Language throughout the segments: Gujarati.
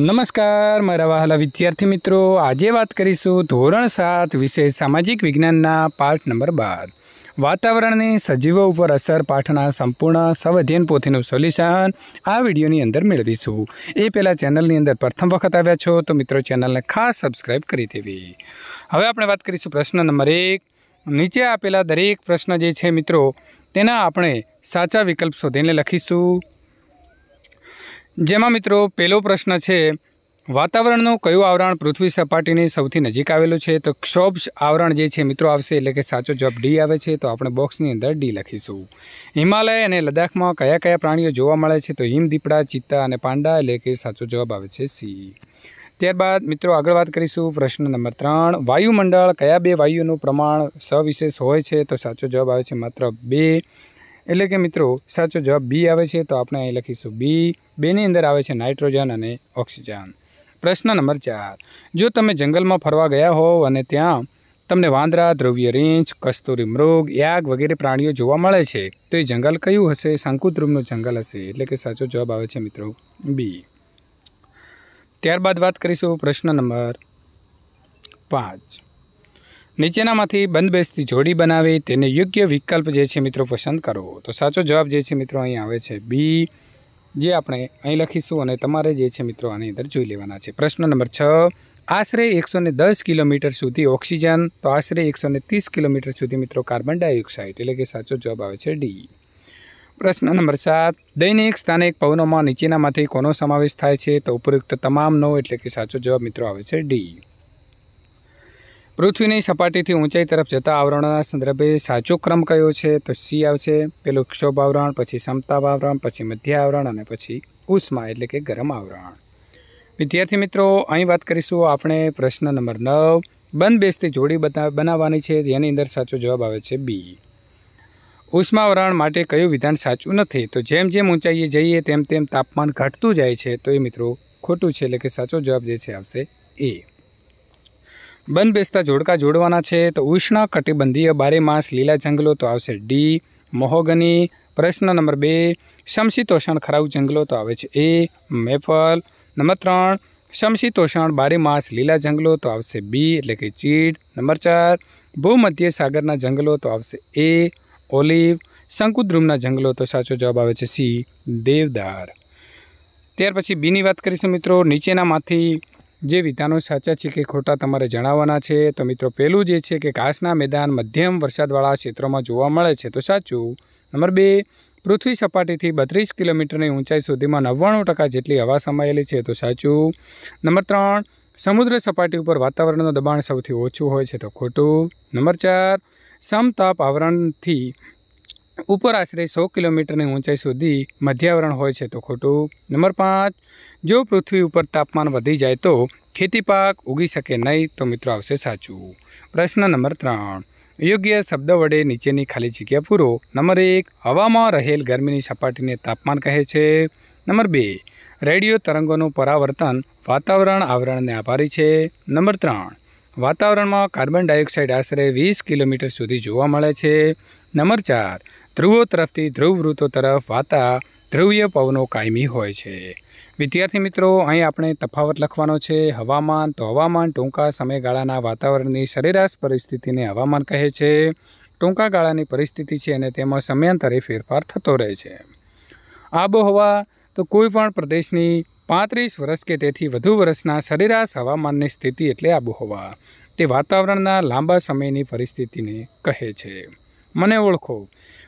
નમસ્કાર મારા વહાલા વિદ્યાર્થી મિત્રો આજે વાત કરીશું ધોરણ સાત વિશે સામાજિક વિજ્ઞાનના પાઠ નંબર બાર વાતાવરણની સજીવો ઉપર અસર પાઠના સંપૂર્ણ સવધ્યન પોથીનું સોલ્યુશન આ વિડીયોની અંદર મેળવીશું એ પહેલાં ચેનલની અંદર પ્રથમ વખત આવ્યા છો તો મિત્રો ચેનલને ખાસ સબસ્ક્રાઈબ કરી દેવી હવે આપણે વાત કરીશું પ્રશ્ન નંબર એક નીચે આપેલા દરેક પ્રશ્ન જે છે મિત્રો તેના આપણે સાચા વિકલ્પ શોધીને લખીશું જેમાં મિત્રો પહેલો પ્રશ્ન છે વાતાવરણનું કયું આવરણ પૃથ્વી સપાટીની સૌથી નજીક આવેલું છે તો ક્ષોભ આવરણ જે છે મિત્રો આવશે એટલે કે સાચો જવાબ ડી આવે છે તો આપણે બોક્સની અંદર ડી લખીશું હિમાલય અને લદ્દાખમાં કયા કયા પ્રાણીઓ જોવા મળે છે તો હિમદીપડા ચિત્તા અને પાંડા એટલે કે સાચો જવાબ આવે છે સી ત્યારબાદ મિત્રો આગળ વાત કરીશું પ્રશ્ન નંબર ત્રણ વાયુમંડળ કયા બે વાયુનું પ્રમાણ સવિશેષ હોય છે તો સાચો જવાબ આવે છે માત્ર બે એટલે કે મિત્રો સાચો જવાબ બી આવે છે તો આપણે અહીં લખીશું બી બેની અંદર આવે છે નાઇટ્રોજન અને ઓક્સિજન પ્રશ્ન નંબર ચાર જો તમે જંગલમાં ફરવા ગયા હોવ અને ત્યાં તમને વાંદરા દ્રવ્ય રીંછ કસ્તુરી મૃગ યાગ વગેરે પ્રાણીઓ જોવા મળે છે તો એ જંગલ કયું હશે શંકુદ્રુમનું જંગલ હશે એટલે કે સાચો જવાબ આવે છે મિત્રો બી ત્યારબાદ વાત કરીશું પ્રશ્ન નંબર પાંચ નીચેનામાંથી બંધ જોડી બનાવી તેને યોગ્ય વિકલ્પ જે છે મિત્રો પસંદ કરવો તો સાચો જવાબ જે છે મિત્રો અહીં આવે છે બી જે આપણે અહીં લખીશું અને તમારે જે છે મિત્રો આની અંદર જોઈ લેવાના છે પ્રશ્ન નંબર છ આશરે એકસો દસ કિલોમીટર સુધી ઓક્સિજન તો આશરે એકસો ત્રીસ કિલોમીટર સુધી મિત્રો કાર્બન ડાયોક્સાઇડ એટલે કે સાચો જવાબ આવે છે ડી પ્રશ્ન નંબર સાત દૈનિક સ્થાનિક પવનોમાં નીચેનામાંથી કોનો સમાવેશ થાય છે તો ઉપરોક્ત તમામનો એટલે કે સાચો જવાબ મિત્રો આવે છે ડી પૃથ્વીની સપાટીથી ઊંચાઈ તરફ જતા આવરણના સંદર્ભે સાચો ક્રમ કયો છે તો સી આવશે પેલું ક્ષોભ આવરણ પછી સમતાપ આવરણ પછી મધ્ય આવરણ અને પછી ઉષ્મા એટલે કે ગરમ આવરણ વિદ્યાર્થી મિત્રો અહીં વાત કરીશું આપણે પ્રશ્ન નંબર નવ બંધ બેસતી જોડી બનાવવાની છે જેની અંદર સાચો જવાબ આવે છે બી ઉષ્માવરણ માટે કયું વિધાન સાચું નથી તો જેમ જેમ ઊંચાઈએ જઈએ તેમ તેમ તાપમાન ઘટતું જાય છે તો એ મિત્રો ખોટું છે એટલે કે સાચો જવાબ જે છે આવશે એ બંધ બેસતા જોડકા જોડવાના છે તો ઉષ્ણ કટિબંધીય બારે માસ લીલા જંગલો તો આવશે ડી મોહગની પ્રશ્ન નંબર બે સમશીતોષણ ખરાવ જંગલો તો આવે છે એ મેફલ નંબર ત્રણ સમશીતોષણ બારે માસ લીલા જંગલો તો આવશે બી એટલે કે ચીડ નંબર ચાર ભૂમધ્ય સાગરના જંગલો તો આવશે એ ઓલિવ શંકુદ્રુમના જંગલો તો સાચો જવાબ આવે છે સી દેવદાર ત્યાર પછી બીની વાત કરીશું મિત્રો નીચેનામાંથી જે વિધાનો સાચા છે કે ખોટા તમારે જણાવવાના છે તો મિત્રો પહેલું જે છે કે ઘાસના મેદાન મધ્યમ વરસાદવાળા ક્ષેત્રોમાં જોવા મળે છે તો સાચું નંબર બે પૃથ્વી સપાટીથી બત્રીસ કિલોમીટરની ઊંચાઈ સુધીમાં નવ્વાણું ટકા જેટલી હવા સમાયેલી છે તો સાચું નંબર ત્રણ સમુદ્ર સપાટી ઉપર વાતાવરણનું દબાણ સૌથી ઓછું હોય છે તો ખોટું નંબર ચાર સમતાપ આવરણથી ઉપર આશરે સો કિલોમીટરની ઊંચાઈ સુધી મધ્યાવરણ હોય છે તો ખોટું નંબર પાંચ જો પૃથ્વી ઉપર તાપમાન વધી જાય તો ખેતી પાક ઉગી શકે નહીં તો મિત્રો આવશે સાચું પ્રશ્ન નંબર ત્રણ યોગ્ય શબ્દ વડે નીચેની ખાલી જગ્યા પૂરો નંબર એક હવામાં રહેલ ગરમીની સપાટીને તાપમાન કહે છે નંબર બે રેડિયો તરંગોનું પરાવર્તન વાતાવરણ આવરણને આભારી છે નંબર ત્રણ વાતાવરણમાં કાર્બન ડાયોક્સાઇડ આશરે વીસ કિલોમીટર સુધી જોવા મળે છે નંબર ચાર ધ્રુવો તરફથી ધ્રુવ ધ્રુવવૃત્તો તરફ વાતા ધ્રુવીય પવનો કાયમી હોય છે વિદ્યાર્થી મિત્રો અહીં આપણે તફાવત લખવાનો છે હવામાન તો હવામાન ટૂંકા સમયગાળાના વાતાવરણની સરેરાશ પરિસ્થિતિને હવામાન કહે છે ટૂંકા ગાળાની પરિસ્થિતિ છે અને તેમાં સમયાંતરે ફેરફાર થતો રહે છે આબોહવા તો કોઈપણ પ્રદેશની પાંત્રીસ વર્ષ કે તેથી વધુ વર્ષના સરેરાશ હવામાનની સ્થિતિ એટલે આબોહવા તે વાતાવરણના લાંબા સમયની પરિસ્થિતિને કહે છે મને ઓળખો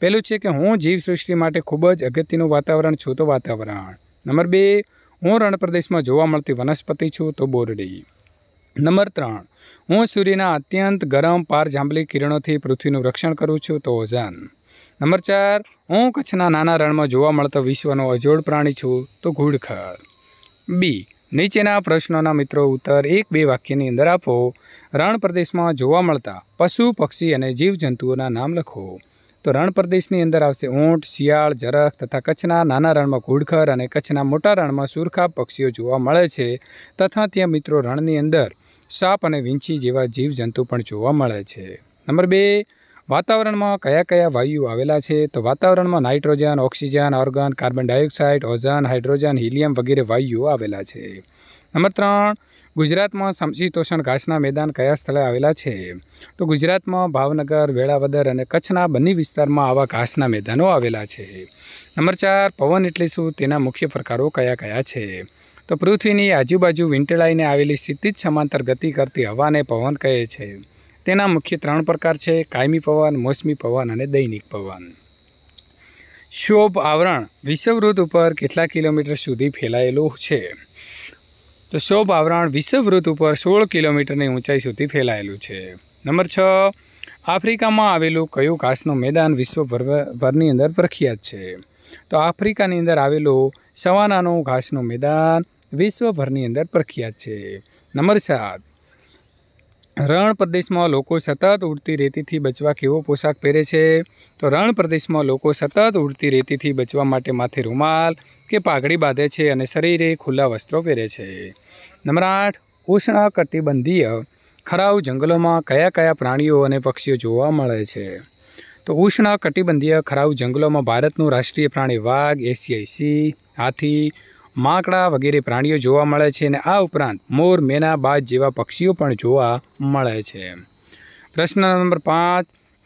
પહેલું છે કે હું જીવસૃષ્ટિ માટે ખૂબ જ અગત્યનું વાતાવરણ છું તો વાતાવરણ નંબર બે હું રણપ્રદેશમાં જોવા મળતી વનસ્પતિ છું તો બોરડી નંબર ત્રણ હું સૂર્યના અત્યંત ગરમ પાર જાંબલી કિરણોથી પૃથ્વીનું રક્ષણ કરું છું તો ઓઝાન નંબર ચાર હું કચ્છના નાના રણમાં જોવા મળતો વિશ્વનો અજોડ પ્રાણી છું તો ઘુડખર બી નીચેના પ્રશ્નોના મિત્રો ઉત્તર એક બે વાક્યની અંદર આપો રણ પ્રદેશમાં જોવા મળતા પશુ પક્ષી અને જીવજંતુઓના નામ લખો તો રણ પ્રદેશની અંદર આવશે ઊંટ શિયાળ જરખ તથા કચ્છના નાના રણમાં ઘૂડખર અને કચ્છના મોટા રણમાં સુરખા પક્ષીઓ જોવા મળે છે તથા ત્યાં મિત્રો રણની અંદર સાપ અને વિંછી જેવા જીવજંતુ પણ જોવા મળે છે નંબર બે વાતાવરણમાં કયા કયા વાયુ આવેલા છે તો વાતાવરણમાં nitrogen oxygen argon carbon dioxide ozone hydrogen helium વગેરે વાયુઓ આવેલા છે નંબર ત્રણ ગુજરાતમાં સમશીતોષણ ઘાસના મેદાન કયા સ્થળે આવેલા છે તો ગુજરાતમાં ભાવનગર વેળાવદર અને કચ્છના બંને વિસ્તારમાં આવા ઘાસના મેદાનો આવેલા છે નંબર ચાર પવન એટલે શું તેના મુખ્ય પ્રકારો કયા કયા છે તો પૃથ્વીની આજુબાજુ વીંટળાઈને આવેલી ક્ષિતિજ સમાંતર ગતિ કરતી હવાને પવન કહે છે તેના મુખ્ય ત્રણ પ્રકાર છે કાયમી પવન મોસમી પવન અને દૈનિક પવન શોભ આવરણ વિષવવૃત ઉપર કેટલા કિલોમીટર સુધી ફેલાયેલું છે તો શોભ આવરણ વિષવવૃત્ત ઉપર સોળ કિલોમીટરની ઊંચાઈ સુધી ફેલાયેલું છે નંબર છ આફ્રિકામાં આવેલું કયું ઘાસનું મેદાન વિશ્વભરની અંદર પ્રખ્યાત છે તો આફ્રિકાની અંદર આવેલું સવાનાનું ઘાસનું મેદાન વિશ્વભરની અંદર પ્રખ્યાત છે નંબર સાત રણ પ્રદેશમાં લોકો સતત ઉડતી રેતીથી બચવા કેવો પોશાક પહેરે છે તો રણ પ્રદેશમાં લોકો સતત ઉડતી રેતીથી બચવા માટે માથે રૂમાલ કે પાઘડી બાંધે છે અને શરીરે ખુલ્લા વસ્ત્રો પહેરે છે નંબર આઠ ઉષ્ણ કટિબંધીય ખરાવ જંગલોમાં કયા કયા પ્રાણીઓ અને પક્ષીઓ જોવા મળે છે તો ઉષ્ણ કટિબંધીય ખરાવ જંગલોમાં ભારતનું રાષ્ટ્રીય પ્રાણી વાઘ એશિયાઈ હાથી માકડા વગેરે પ્રાણીઓ જોવા મળે છે અને આ ઉપરાંત મોર મેના બાજ જેવા પક્ષીઓ પણ જોવા મળે છે પ્રશ્ન નંબર પાંચ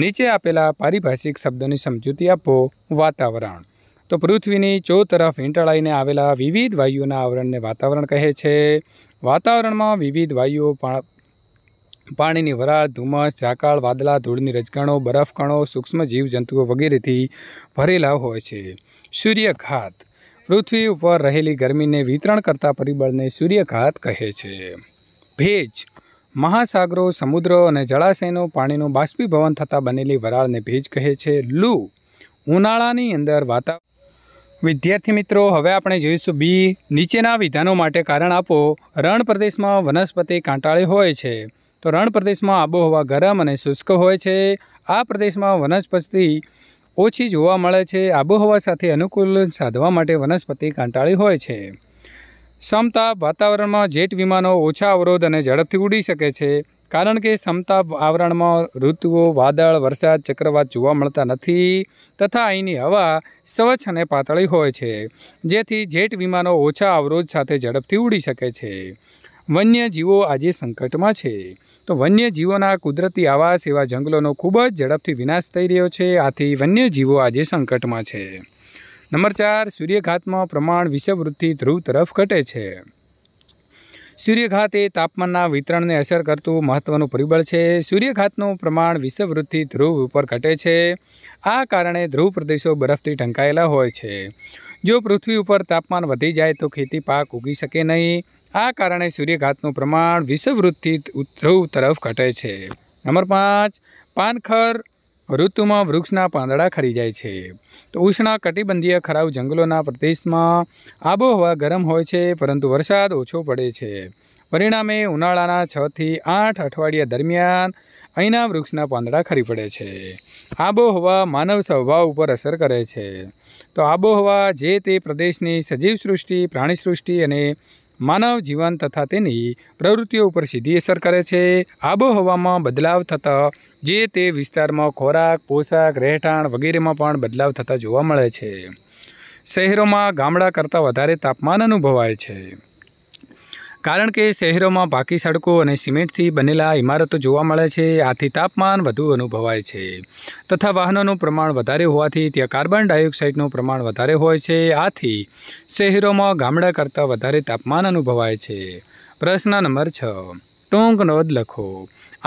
નીચે આપેલા પારિભાષિક શબ્દોની સમજૂતી આપો વાતાવરણ તો પૃથ્વીની ચો તરફ વીંટળાઈને આવેલા વિવિધ વાયુઓના આવરણને વાતાવરણ કહે છે વાતાવરણમાં વિવિધ વાયુઓ પાણીની વરાળ ધુમ્મસ ઝાકાળ વાદળા ધૂળની રજકણો બરફકણો સૂક્ષ્મ જીવજંતુઓ વગેરેથી ભરેલા હોય છે સૂર્યઘાત પૃથ્વી ઉપર રહેલી ગરમીને વિતરણ કરતા પરિબળને સૂર્યઘાત કહે છે ભેજ મહાસાગરો સમુદ્રો અને જળાશયનો પાણીનું બાષ્પીભવન થતાં બનેલી વરાળને ભેજ કહે છે લૂ ઉનાળાની અંદર વાતાવરણ વિદ્યાર્થી મિત્રો હવે આપણે જોઈશું બી નીચેના વિધાનો માટે કારણ આપો રણ પ્રદેશમાં વનસ્પતિ કાંટાળી હોય છે તો રણ પ્રદેશમાં આબોહવા ગરમ અને શુષ્ક હોય છે આ પ્રદેશમાં વનસ્પતિ ઓછી જોવા મળે છે આબોહવા સાથે અનુકૂલન સાધવા માટે વનસ્પતિ કાંટાળી હોય છે ક્ષમતા વાતાવરણમાં જેટ વિમાનો ઓછા અવરોધ અને ઝડપથી ઉડી શકે છે કારણ કે સમતા આવરણમાં ઋતુઓ વાદળ વરસાદ ચક્રવાત જોવા મળતા નથી તથા અહીંની હવા સ્વચ્છ અને પાતળી હોય છે જેથી જેટ વિમાનો ઓછા અવરોધ સાથે ઝડપથી ઉડી શકે છે વન્યજીવો આજે સંકટમાં છે તો વન્યજીવોના કુદરતી આવાસ એવા જંગલોનો ખૂબ જ ઝડપથી વિનાશ થઈ રહ્યો છે આથી વન્યજીવો આજે સંકટમાં છે નંબર ચાર સૂર્યઘાતમાં પ્રમાણ વિષવવૃત્તિ ધ્રુવ તરફ ઘટે છે સૂર્યઘાત એ તાપમાનના વિતરણને અસર કરતું મહત્ત્વનું પરિબળ છે સૂર્યઘાતનું પ્રમાણ વિષવવૃત્તિ ધ્રુવ ઉપર ઘટે છે આ કારણે ધ્રુવ પ્રદેશો બરફથી ઢંકાયેલા હોય છે જો પૃથ્વી ઉપર તાપમાન વધી જાય તો ખેતી પાક ઉગી શકે નહીં આ કારણે સૂર્યઘાતનું પ્રમાણ વિષવવૃત્તથી ધ્રુવ તરફ ઘટે છે નંબર પાંચ પાનખર ઋતુમાં વૃક્ષના પાંદડા ખરી જાય છે તો ઉષ્ણા કટિબંધીય ખરાવ જંગલોના પ્રદેશમાં આબોહવા ગરમ હોય છે પરંતુ વરસાદ ઓછો પડે છે પરિણામે ઉનાળાના છથી આઠ અઠવાડિયા દરમિયાન અહીંના વૃક્ષના પાંદડા ખરી પડે છે આબોહવા માનવ સ્વભાવ ઉપર અસર કરે છે તો આબોહવા જે તે પ્રદેશની સજીવ સૃષ્ટિ પ્રાણી સૃષ્ટિ અને માનવ જીવન તથા તેની પ્રવૃત્તિઓ ઉપર સીધી અસર કરે છે આબોહવામાં બદલાવ થતાં જે તે વિસ્તારમાં ખોરાક પોશાક રહેઠાણ વગેરેમાં પણ બદલાવ થતાં જોવા મળે છે શહેરોમાં ગામડા કરતાં વધારે તાપમાન અનુભવાય છે કારણ કે શહેરોમાં પાકી સડકો અને સિમેન્ટથી બનેલા ઇમારતો જોવા મળે છે આથી તાપમાન વધુ અનુભવાય છે તથા વાહનોનું પ્રમાણ વધારે હોવાથી ત્યાં કાર્બન ડાયોક્સાઇડનું પ્રમાણ વધારે હોય છે આથી શહેરોમાં ગામડા કરતાં વધારે તાપમાન અનુભવાય છે પ્રશ્ન નંબર છ ટૂંક નોંધ લખો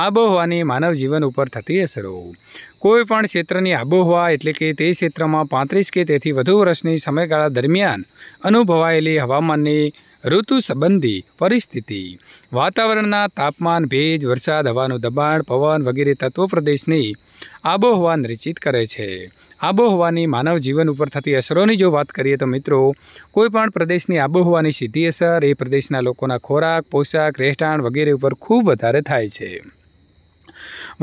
આબોહવાની માનવ જીવન ઉપર થતી અસરો કોઈ પણ ક્ષેત્રની આબોહવા એટલે કે તે ક્ષેત્રમાં પાંત્રીસ કે તેથી વધુ વર્ષની સમયગાળા દરમિયાન અનુભવાયેલી હવામાનની ઋતુ સંબંધી પરિસ્થિતિ વાતાવરણના તાપમાન ભેજ વરસાદ હવાનું દબાણ પવન વગેરે તત્વો પ્રદેશની આબોહવા નિશ્ચિત કરે છે આબોહવાની માનવ જીવન ઉપર થતી અસરોની જો વાત કરીએ તો મિત્રો કોઈપણ પ્રદેશની આબોહવાની સીધી અસર એ પ્રદેશના લોકોના ખોરાક પોશાક રહેઠાણ વગેરે ઉપર ખૂબ વધારે થાય છે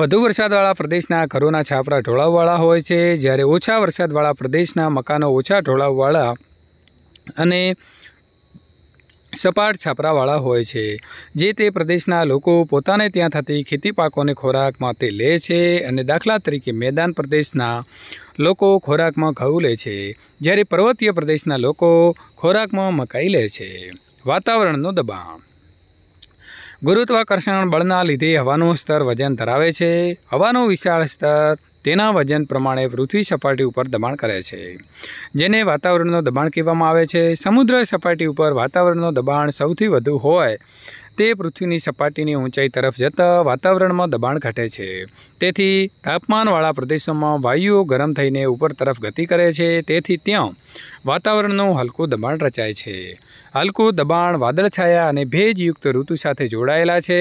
વધુ વરસાદવાળા પ્રદેશના ઘરોના છાપરા ઢોળાવવાળા હોય છે જ્યારે ઓછા વરસાદવાળા પ્રદેશના મકાનો ઓછા ઢોળાવવાળા અને સપાટ છાપરાવાળા હોય છે જે તે પ્રદેશના લોકો પોતાને ત્યાં થતી ખેતી પાકોને ખોરાકમાં તે લે છે અને દાખલા તરીકે મેદાન પ્રદેશના લોકો ખોરાકમાં ઘઉં લે છે જ્યારે પર્વતીય પ્રદેશના લોકો ખોરાકમાં મકાઈ લે છે વાતાવરણનો દબાણ ગુરુત્વાકર્ષણ બળના લીધે હવાનું સ્તર વજન ધરાવે છે હવાનું વિશાળ સ્તર તેના વજન પ્રમાણે પૃથ્વી સપાટી ઉપર દબાણ કરે છે જેને વાતાવરણનો દબાણ કહેવામાં આવે છે સમુદ્ર સપાટી ઉપર વાતાવરણનો દબાણ સૌથી વધુ હોય તે પૃથ્વીની સપાટીની ઊંચાઈ તરફ જતાં વાતાવરણમાં દબાણ ઘટે છે તેથી તાપમાનવાળા પ્રદેશોમાં વાયુઓ ગરમ થઈને ઉપર તરફ ગતિ કરે છે તેથી ત્યાં વાતાવરણનું હલકું દબાણ રચાય છે હલકું દબાણ વાદળછાયા અને ભેજયુક્ત ઋતુ સાથે જોડાયેલા છે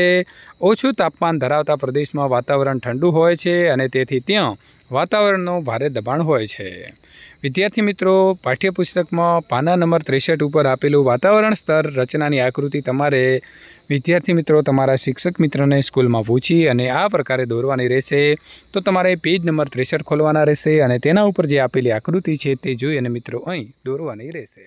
ઓછું તાપમાન ધરાવતા પ્રદેશમાં વાતાવરણ ઠંડુ હોય છે અને તેથી ત્યાં વાતાવરણનું ભારે દબાણ હોય છે વિદ્યાર્થી મિત્રો પાઠ્યપુસ્તકમાં પાના નંબર ત્રેસઠ ઉપર આપેલું વાતાવરણ સ્તર રચનાની આકૃતિ તમારે વિદ્યાર્થી મિત્રો તમારા શિક્ષક મિત્રને સ્કૂલમાં પૂછી અને આ પ્રકારે દોરવાની રહેશે તો તમારે પેજ નંબર ત્રેસઠ ખોલવાના રહેશે અને તેના ઉપર જે આપેલી આકૃતિ છે તે જોઈ અને મિત્રો અહીં દોરવાની રહેશે